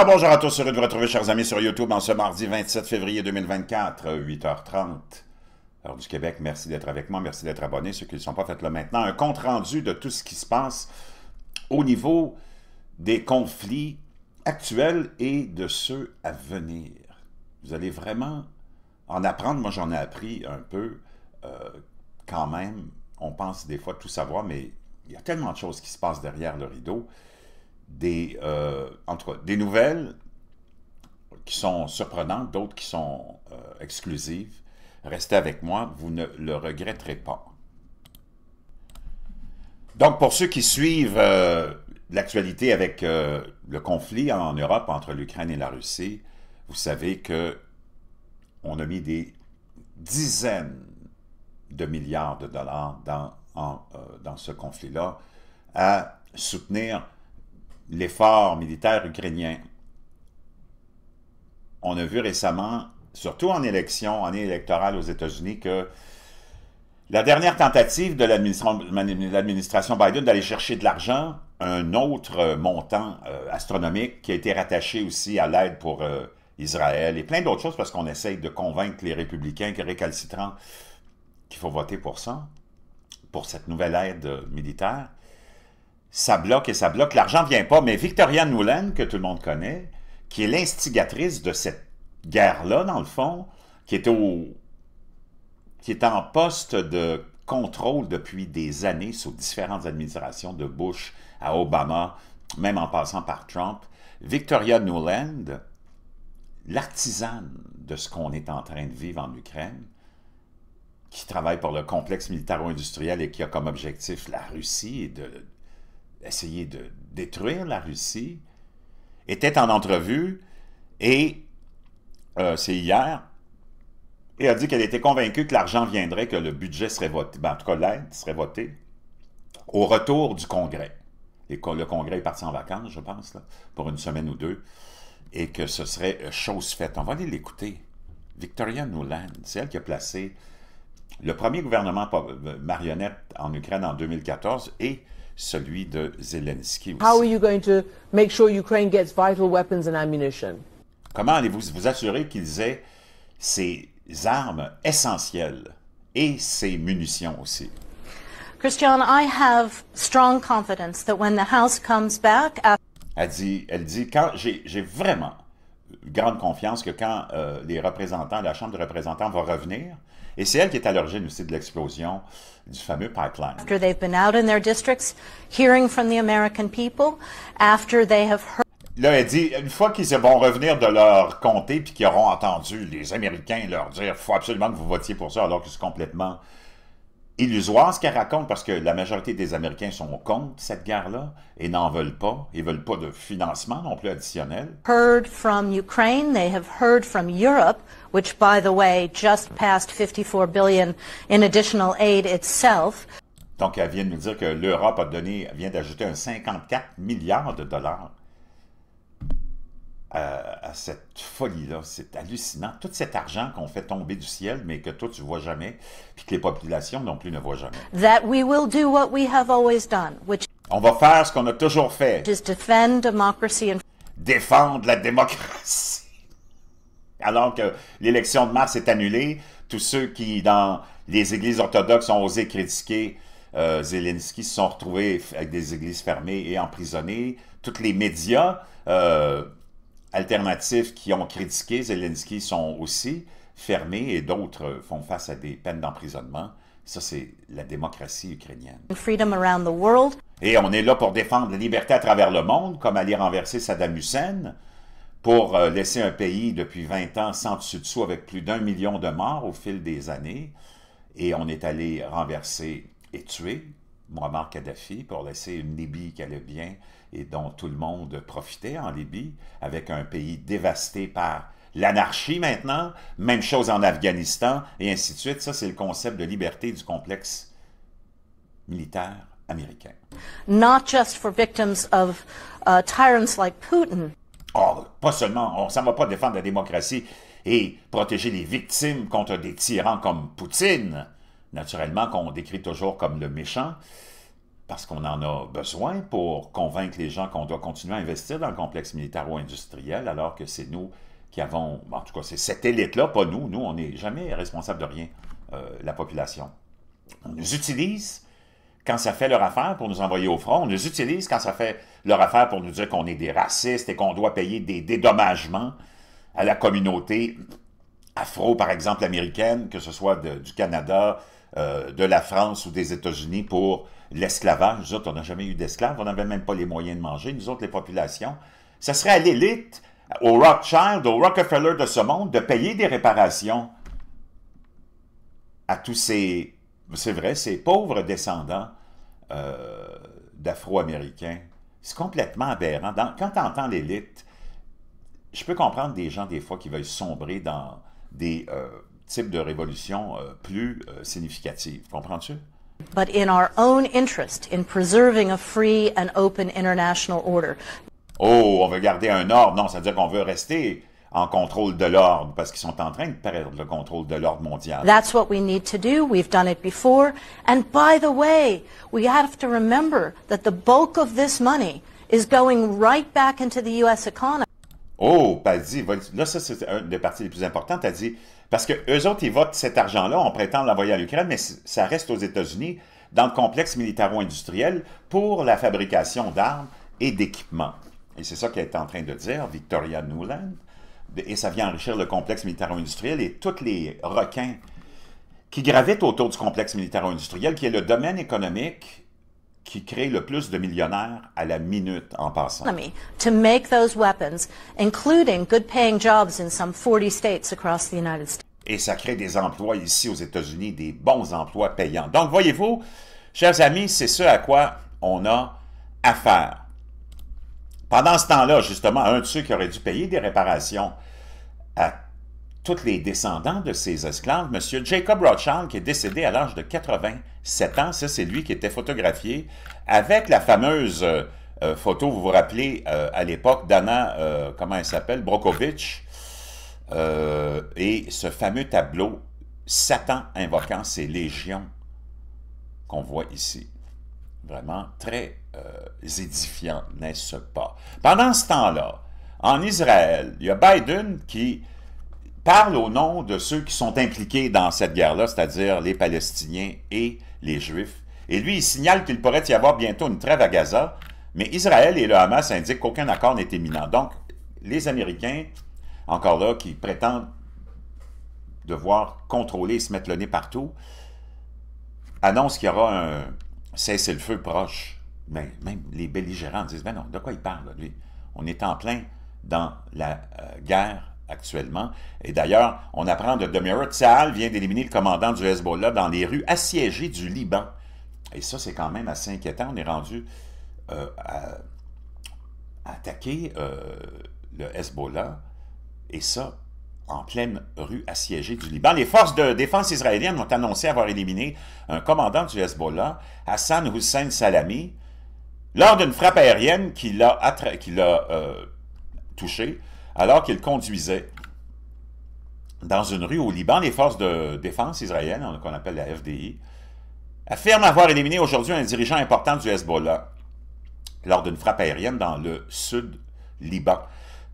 Ah, bonjour à tous, heureux de vous retrouver, chers amis, sur YouTube en ce mardi 27 février 2024, 8h30, heure du Québec. Merci d'être avec moi, merci d'être abonné, ceux qui ne sont pas faites-le maintenant. Un compte-rendu de tout ce qui se passe au niveau des conflits actuels et de ceux à venir. Vous allez vraiment en apprendre. Moi, j'en ai appris un peu euh, quand même. On pense des fois tout savoir, mais il y a tellement de choses qui se passent derrière le rideau des, euh, entre, des nouvelles qui sont surprenantes, d'autres qui sont euh, exclusives. Restez avec moi, vous ne le regretterez pas. Donc, pour ceux qui suivent euh, l'actualité avec le conflit en Europe entre l'Ukraine et la Russie, vous savez que on a mis des dizaines de milliards de dollars dans, dans ce conflit-là à soutenir l'effort militaire ukrainien. On a vu récemment, surtout en élection, en année électorale aux États-Unis, que la dernière tentative de l'administration Biden d'aller chercher de l'argent, un autre euh, montant euh, astronomique qui a été rattaché aussi à l'aide pour euh, Israël et plein d'autres choses parce qu'on essaye de convaincre les républicains récalcitrants qu'il faut voter pour ça, pour cette nouvelle aide militaire ça bloque et ça bloque, l'argent vient pas. Mais Victoria Nuland, que tout le monde connaît, qui est l'instigatrice de cette guerre-là, dans le fond, qui est, au, qui est en poste de contrôle depuis des années sous différentes administrations, de Bush à Obama, même en passant par Trump, Victoria Nuland, l'artisane de ce qu'on est en train de vivre en Ukraine, qui travaille pour le complexe militaro-industriel et qui a comme objectif la Russie et de essayer de détruire la Russie, était en entrevue et euh, c'est hier, et a dit qu'elle était convaincue que l'argent viendrait, que le budget serait voté, ben, en tout cas l'aide serait votée au retour du Congrès. Et le Congrès est parti en vacances, je pense, là, pour une semaine ou deux, et que ce serait euh, chose faite. On va aller l'écouter. Victoria Nuland, c'est elle qui a placé le premier gouvernement euh, marionnette en Ukraine en 2014 et celui de Zelensky aussi. How are you going to make sure Ukraine gets vital weapons and ammunition? Comment allez-vous vous assurer qu'ils aient ces armes essentielles et ces munitions aussi? Christian, I have strong confidence that when the House comes back. Elle dit, elle dit, quand j'ai vraiment grande confiance que quand euh, les représentants, la Chambre de représentants va revenir, et c'est elle qui est à l'origine aussi de l'explosion du fameux pipeline. Là, elle dit, une fois qu'ils vont revenir de leur comté puis qu'ils auront entendu les Américains leur dire « faut absolument que vous votiez pour ça », alors que c'est complètement illusoire ce qu'elle raconte parce que la majorité des Américains sont contre cette guerre-là et n'en veulent pas. Ils veulent pas de financement non plus additionnel. they have heard from Europe, which by the way just passed 54 billion in additional aid itself. Donc elle vient de nous dire que l'Europe a donné vient d'ajouter un 54 milliards de dollars à, cette folie-là. C'est hallucinant. Tout cet argent qu'on fait tomber du ciel, mais que toi, tu vois jamais, puis que les populations non plus ne voient jamais. On va faire ce qu'on a toujours fait. Défendre la démocratie. Alors que l'élection de mars est annulée, tous ceux qui, dans les églises orthodoxes, ont osé critiquer euh, Zelensky se sont retrouvés avec des églises fermées et emprisonnées. Tous les médias... euh, alternatifs qui ont critiqué Zelensky sont aussi fermés et d'autres font face à des peines d'emprisonnement. Ça, c'est la démocratie ukrainienne. Et on est là pour défendre la liberté à travers le monde, comme aller renverser Saddam Hussein, pour euh, laisser un pays depuis 20 ans sans dessus-dessous avec plus d'un million de morts au fil des années. Et on est allé renverser et tuer Muammar Kadhafi pour laisser une Libye qui allait bien, et dont tout le monde profitait en Libye, avec un pays dévasté par l'anarchie maintenant, même chose en Afghanistan, et ainsi de suite. Ça, c'est le concept de liberté du complexe militaire américain. Not just for victims of uh, tyrants like Putin. Ah, pas seulement, on ne va pas défendre la démocratie et protéger les victimes contre des tyrans comme Poutine, naturellement qu'on décrit toujours comme le méchant parce qu'on en a besoin pour convaincre les gens qu'on doit continuer à investir dans le complexe militaro-industriel, alors que c'est nous qui avons, en tout cas c'est cette élite-là, pas nous, nous on n'est jamais responsable de rien, euh, la population. On nous utilise quand ça fait leur affaire pour nous envoyer au front, on nous utilise quand ça fait leur affaire pour nous dire qu'on est des racistes et qu'on doit payer des dédommagements à la communauté afro, par exemple, américaine, que ce soit du Canada, euh, de la France ou des États-Unis pour l'esclavage. Nous autres, on n'a jamais eu d'esclaves, on n'avait même pas les moyens de manger, nous autres, les populations. Ce serait à l'élite, au Rothschild, au Rockefeller de ce monde, de payer des réparations à tous ces, c'est vrai, ces pauvres descendants euh, d'Afro-Américains. C'est complètement aberrant. quand tu entends l'élite, je peux comprendre des gens, des fois, qui veulent sombrer dans des euh, types de révolutions euh, plus significatives. Comprends-tu? but in our own interest in preserving a free and open international order. Oh, on veut garder un ordre. Non, ça veut dire qu'on veut rester en contrôle de l'ordre parce qu'ils sont en train de perdre le contrôle de l'ordre mondial. That's what we need to do. We've done it before. And by the way, we have to remember that the bulk of this money is going right back into the US economy. Oh, pas ben, dit, là, ça, c'est une des parties les plus importantes. T'as dit, parce que eux autres, ils votent cet argent-là, on prétend l'envoyer à l'Ukraine, mais ça reste aux États-Unis, dans le complexe militaro-industriel, pour la fabrication d'armes et d'équipements. Et c'est ça qu'elle est en train de dire, Victoria Nuland. Et ça vient enrichir le complexe militaro-industriel et tous les requins qui gravitent autour du complexe militaro-industriel, qui est le domaine économique qui crée le plus de millionnaires à la minute en passant. Et ça crée des emplois ici aux États-Unis, des bons emplois payants. Donc voyez-vous, chers amis, c'est ce à quoi on a affaire. Pendant ce temps-là, justement, un de ceux qui aurait dû payer des réparations à tous les descendants de ces esclaves, M. Jacob Rothschild, qui est décédé à l'âge de 87 ans, ça c'est lui qui était photographié, avec la fameuse euh, euh, photo, vous vous rappelez, euh, à l'époque d'Anna, comment elle s'appelle, Brokovitch, et ce fameux tableau, Satan invoquant ses légions, qu'on voit ici. Vraiment très édifiant, n'est-ce pas? Pendant ce temps-là, en Israël, il y a Biden qui parle au nom de ceux qui sont impliqués dans cette guerre-là, c'est-à-dire les Palestiniens et les Juifs. Et lui, il signale qu'il pourrait y avoir bientôt une trêve à Gaza, mais Israël et le Hamas indiquent qu'aucun accord n'est imminent. Donc, les Américains, encore là, qui prétendent devoir contrôler et se mettre le nez partout, annoncent qu'il y aura un cessez-le-feu proche. Mais même les belligérants disent, ben non, de quoi il parle, lui? On est en plein dans la euh, guerre actuellement. Et d'ailleurs, on apprend de Demirat, Tsahal vient d'éliminer le commandant du Hezbollah dans les rues assiégées du Liban. Et ça, c'est quand même assez inquiétant. On est rendu euh, à, attaquer euh, le Hezbollah, et ça, en pleine rue assiégée du Liban. Les forces de défense israéliennes ont annoncé avoir éliminé un commandant du Hezbollah, Hassan Hussein Salami, lors d'une frappe aérienne qui l'a euh, touché alors qu'il conduisait dans une rue au Liban, les forces de défense israéliennes, qu'on appelle la FDI, affirment avoir éliminé aujourd'hui un dirigeant important du Hezbollah lors d'une frappe aérienne dans le sud Liban.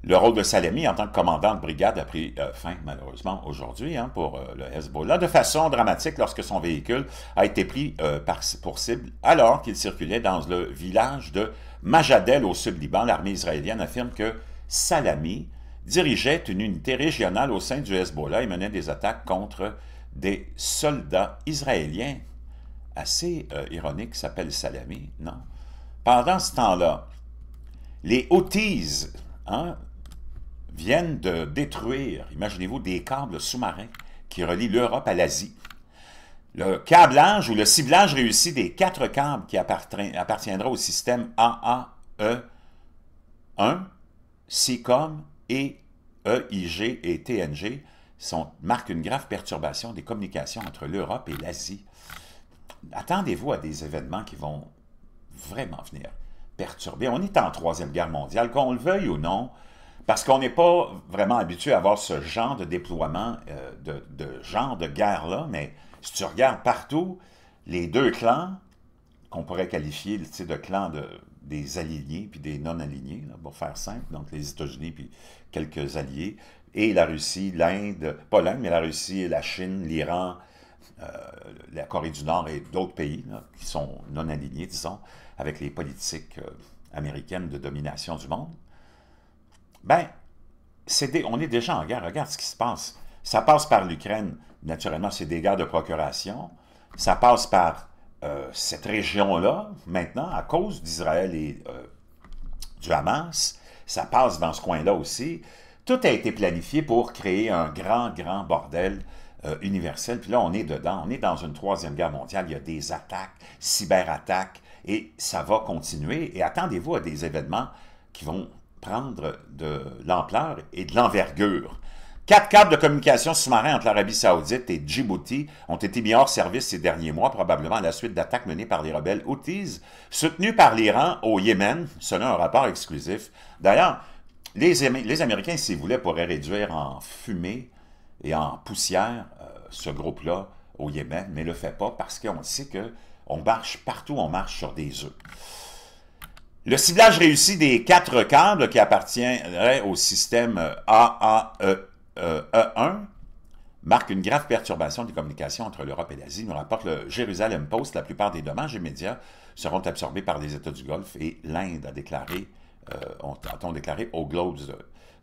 Le rôle de Salemi en tant que commandant de brigade a pris euh, fin, malheureusement, aujourd'hui hein, pour euh, le Hezbollah, de façon dramatique lorsque son véhicule a été pris euh, pour cible alors qu'il circulait dans le village de Majadel au sud-Liban. L'armée israélienne affirme que Salami, dirigeait une unité régionale au sein du Hezbollah et menait des attaques contre des soldats israéliens. Assez euh, ironique, s'appelle Salami, non? Pendant ce temps-là, les Houthis hein, viennent de détruire, imaginez-vous, des câbles sous-marins qui relient l'Europe à l'Asie. Le câblage ou le ciblage réussi des quatre câbles qui appartiendra au système AAE1 SICOM et EIG et TNG sont, marquent une grave perturbation des communications entre l'Europe et l'Asie. Attendez-vous à des événements qui vont vraiment venir perturber. On est en Troisième Guerre mondiale, qu'on le veuille ou non, parce qu'on n'est pas vraiment habitué à avoir ce genre de déploiement, euh, de, de, genre de guerre-là, mais si tu regardes partout, les deux clans, qu'on pourrait qualifier de clans de, des alignés puis des non-alignés, pour faire simple, donc les États-Unis puis quelques alliés, et la Russie, l'Inde, pas l'Inde, mais la Russie, la Chine, l'Iran, euh, la Corée du Nord et d'autres pays qui sont non alignés, disons, avec les politiques euh, américaines de domination du monde, ben, on est déjà en guerre. Regarde ce qui se passe. Ça passe par l'Ukraine. Naturellement, c'est des guerres de procuration. Ça passe par euh, cette région-là, maintenant, à cause d'Israël et euh, du Hamas, ça passe dans ce coin-là aussi. Tout a été planifié pour créer un grand, grand bordel euh, universel. Puis là, on est dedans. On est dans une troisième guerre mondiale. Il y a des attaques, cyberattaques, et ça va continuer. Et attendez-vous à des événements qui vont prendre de l'ampleur et de l'envergure. Quatre câbles de communication sous-marins entre l'Arabie saoudite et Djibouti ont été mis hors service ces derniers mois, probablement à la suite d'attaques menées par les rebelles Houthis, soutenus par l'Iran au Yémen, selon un rapport exclusif. D'ailleurs, les, les, Américains, s'ils voulaient, pourraient réduire en fumée et en poussière euh, ce groupe-là au Yémen, mais ne le fait pas parce qu'on sait qu'on marche partout, on marche sur des œufs. Le ciblage réussi des quatre câbles qui appartiendraient au système AAE E1 euh, e marque une grave perturbation des communications entre l'Europe et l'Asie, nous rapporte le Jérusalem Post. La plupart des dommages immédiats seront absorbés par les États du Golfe et l'Inde a déclaré, euh, on déclaré au Globe.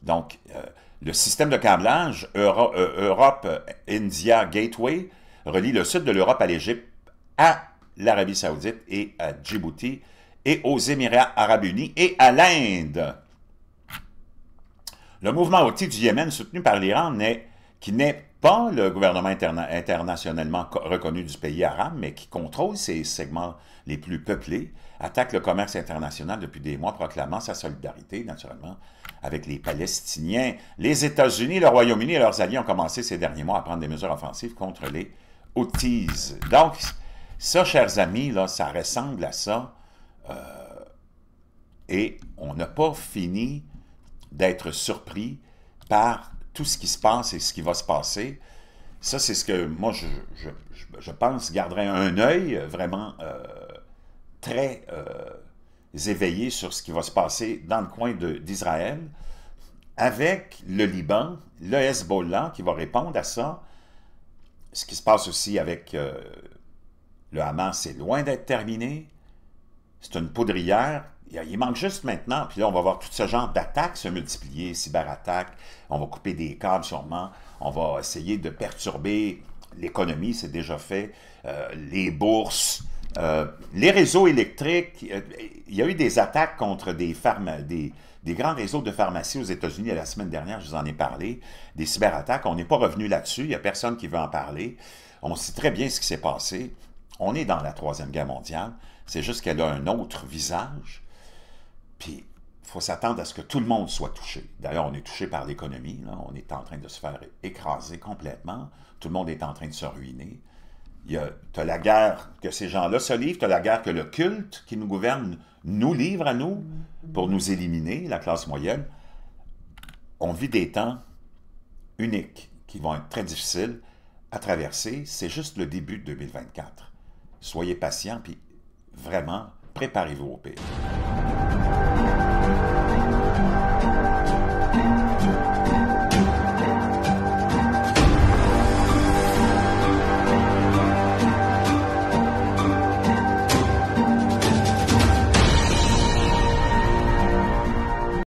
Donc, euh, le système de câblage Europe-India Gateway relie le sud de l'Europe à l'Égypte, à l'Arabie saoudite et à Djibouti, et aux Émirats arabes unis et à l'Inde. Le mouvement houthi du Yémen soutenu par l'Iran, qui n'est pas le gouvernement internationalement reconnu du pays arabe, mais qui contrôle ses segments les plus peuplés, attaque le commerce international depuis des mois, proclamant sa solidarité, naturellement, avec les Palestiniens. Les États-Unis, le Royaume-Uni et leurs alliés ont commencé ces derniers mois à prendre des mesures offensives contre les Houthis. Donc, ça, chers amis, là, ça ressemble à ça. Euh, et on n'a pas fini d'être surpris par tout ce qui se passe et ce qui va se passer. Ça, c'est ce que moi, je, pense, garderai un œil euh, vraiment euh, très euh, éveillé sur ce qui va se passer dans le coin d'Israël, avec le Liban, le Hezbollah qui va répondre à ça, ce qui se passe aussi avec le Hamas, c'est loin d'être terminé. C'est une poudrière il manque juste maintenant, puis là, on va voir tout ce genre d'attaques se multiplier, cyberattaques, on va couper des câbles sûrement, on va essayer de perturber l'économie, c'est déjà fait, euh, les bourses, euh, les réseaux électriques. Euh, il y a eu des attaques contre des, des, grands réseaux de pharmacie aux États-Unis la semaine dernière, je vous en ai parlé, des cyberattaques. On n'est pas revenu là-dessus, il n'y a personne qui veut en parler. On sait très bien ce qui s'est passé. On est dans la Troisième Guerre mondiale, c'est juste qu'elle a un autre visage. Puis, il faut s'attendre à ce que tout le monde soit touché. D'ailleurs, on est touché par l'économie. On est en train de se faire écraser complètement. Tout le monde est en train de se ruiner. Tu as la guerre que ces gens-là se livrent, tu as la guerre que le culte qui nous gouverne nous livre à nous pour nous éliminer, la classe moyenne. On vit des temps uniques qui vont être très difficiles à traverser. C'est juste le début de 2024. Soyez patients, puis vraiment, préparez-vous au pire.